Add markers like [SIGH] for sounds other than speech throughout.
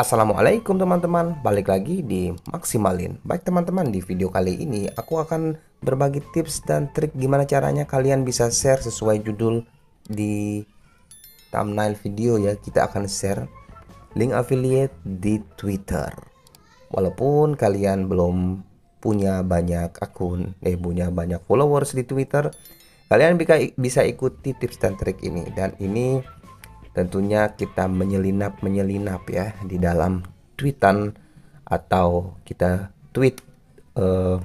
Assalamualaikum teman-teman, balik lagi di Maksimalin. Baik teman-teman, di video kali ini aku akan berbagi tips dan trik gimana caranya kalian bisa share sesuai judul di thumbnail video ya. Kita akan share link affiliate di Twitter. Walaupun kalian belum punya banyak akun, eh punya banyak followers di Twitter, Kalian bisa bisa ikuti tips dan trik ini dan ini tentunya kita menyelinap-menyelinap ya di dalam tweetan atau kita tweet eh,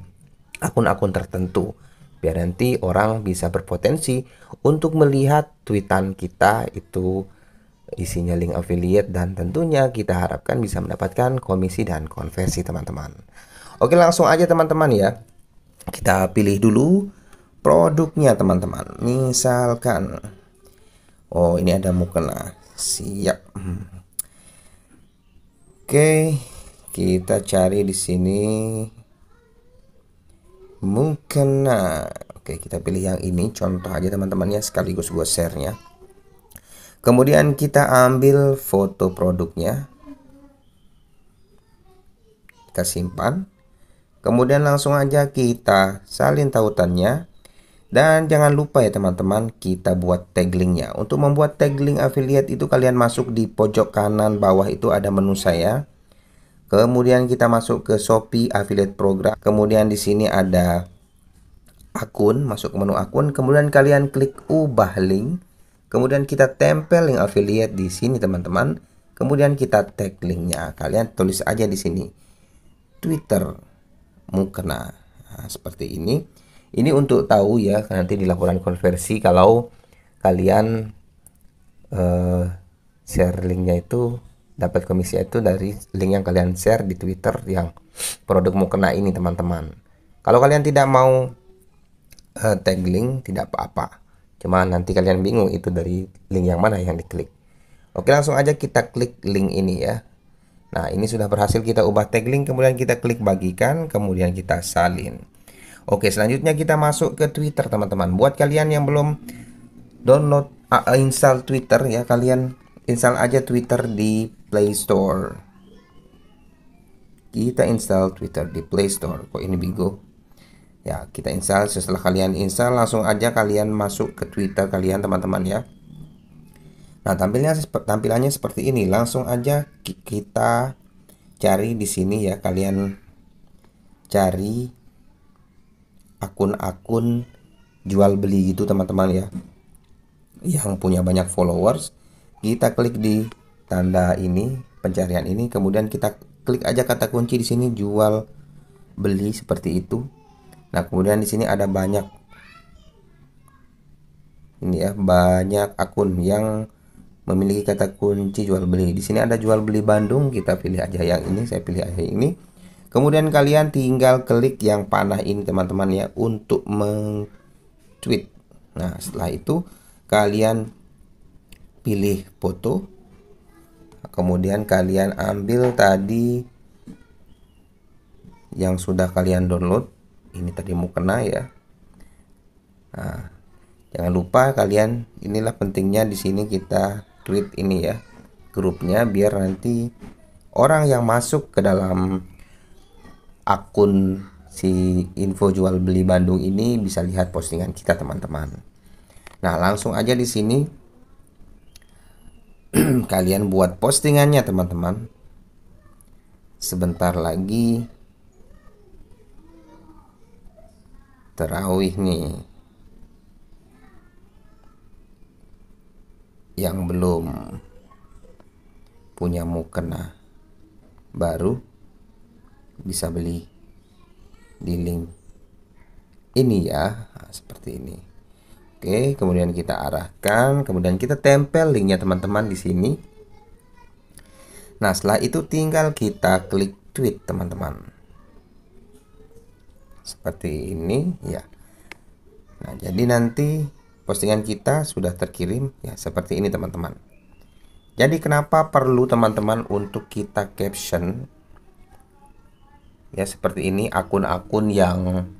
akun-akun uh, tertentu biar nanti orang bisa berpotensi untuk melihat tweetan kita itu isinya link affiliate dan tentunya kita harapkan bisa mendapatkan komisi dan konversi teman-teman. Oke langsung aja teman-teman ya. Kita pilih dulu produknya teman-teman misalkan oh ini ada mukena siap hmm. oke kita cari di sini mukena oke kita pilih yang ini contoh aja teman-teman ya sekaligus gue share nya kemudian kita ambil foto produknya kita simpan kemudian langsung aja kita salin tautannya dan jangan lupa ya teman-teman kita buat tag Untuk membuat tag affiliate itu kalian masuk di pojok kanan bawah itu ada menu saya. Kemudian kita masuk ke Shopee Affiliate Program. Kemudian di sini ada akun, masuk ke menu akun. Kemudian kalian klik ubah link. Kemudian kita tempel link affiliate di sini teman-teman. Kemudian kita tag linknya. Kalian tulis aja di sini. Twitter Mukena. Nah, seperti ini. Ini untuk tahu ya nanti di laporan konversi kalau kalian uh, share linknya itu dapat komisi itu dari link yang kalian share di Twitter yang produk mau kena ini teman-teman. Kalau kalian tidak mau uh, tag link tidak apa-apa. Cuma nanti kalian bingung itu dari link yang mana yang diklik. Oke langsung aja kita klik link ini ya. Nah ini sudah berhasil kita ubah tag link kemudian kita klik bagikan kemudian kita salin. Oke, selanjutnya kita masuk ke Twitter, teman-teman. Buat kalian yang belum download uh, install Twitter ya, kalian install aja Twitter di Play Store. Kita install Twitter di Play Store. Kok ini bingung? Ya, kita install setelah kalian install langsung aja kalian masuk ke Twitter kalian, teman-teman ya. Nah, tampilnya tampilannya seperti ini. Langsung aja kita cari di sini ya, kalian cari akun-akun jual beli gitu teman-teman ya yang punya banyak followers kita klik di tanda ini pencarian ini kemudian kita klik aja kata kunci di sini jual beli seperti itu nah kemudian di sini ada banyak ini ya banyak akun yang memiliki kata kunci jual beli di sini ada jual beli Bandung kita pilih aja yang ini saya pilih aja yang ini Kemudian kalian tinggal klik yang panah ini teman-teman ya untuk mengtweet tweet Nah, setelah itu kalian pilih foto. Kemudian kalian ambil tadi yang sudah kalian download. Ini tadi mau kena ya. Nah, jangan lupa kalian inilah pentingnya di sini kita tweet ini ya grupnya biar nanti orang yang masuk ke dalam akun si info jual beli Bandung ini bisa lihat postingan kita teman-teman. Nah langsung aja di sini [CLEARS THROAT] kalian buat postingannya teman-teman. Sebentar lagi terawih nih. Yang belum punya mukena baru bisa beli di link ini ya nah, seperti ini Oke kemudian kita arahkan kemudian kita tempel linknya teman-teman di sini Nah setelah itu tinggal kita klik tweet teman-teman seperti ini ya Nah jadi nanti postingan kita sudah terkirim ya seperti ini teman-teman jadi kenapa perlu teman-teman untuk kita caption ya seperti ini akun-akun yang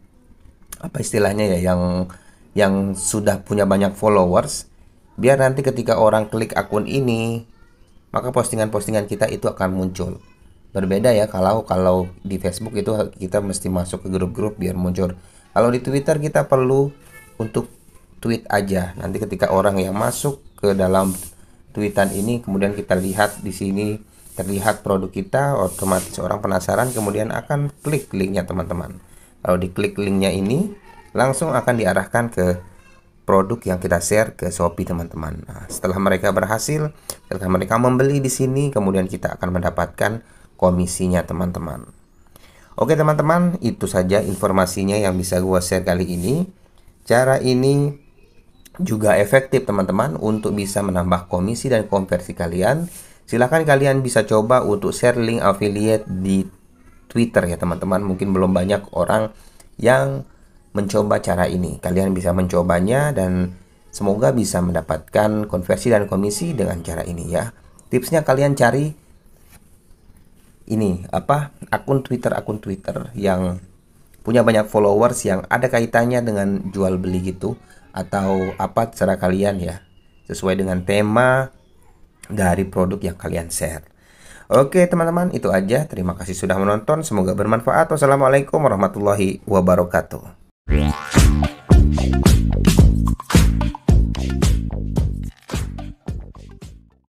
apa istilahnya ya yang yang sudah punya banyak followers biar nanti ketika orang klik akun ini maka postingan-postingan kita itu akan muncul berbeda ya kalau kalau di Facebook itu kita mesti masuk ke grup-grup biar muncul kalau di Twitter kita perlu untuk tweet aja nanti ketika orang yang masuk ke dalam tweetan ini kemudian kita lihat di sini terlihat produk kita otomatis orang penasaran kemudian akan klik linknya teman-teman kalau diklik linknya ini langsung akan diarahkan ke produk yang kita share ke Shopee teman-teman nah, setelah mereka berhasil setelah mereka membeli di sini kemudian kita akan mendapatkan komisinya teman-teman Oke teman-teman itu saja informasinya yang bisa gua share kali ini cara ini juga efektif teman-teman untuk bisa menambah komisi dan konversi kalian silahkan kalian bisa coba untuk share link affiliate di Twitter ya teman-teman mungkin belum banyak orang yang mencoba cara ini kalian bisa mencobanya dan semoga bisa mendapatkan konversi dan komisi dengan cara ini ya tipsnya kalian cari ini apa akun Twitter akun Twitter yang punya banyak followers yang ada kaitannya dengan jual beli gitu atau apa cara kalian ya sesuai dengan tema dari produk yang kalian share. Oke teman-teman itu aja. Terima kasih sudah menonton. Semoga bermanfaat. Wassalamualaikum warahmatullahi wabarakatuh.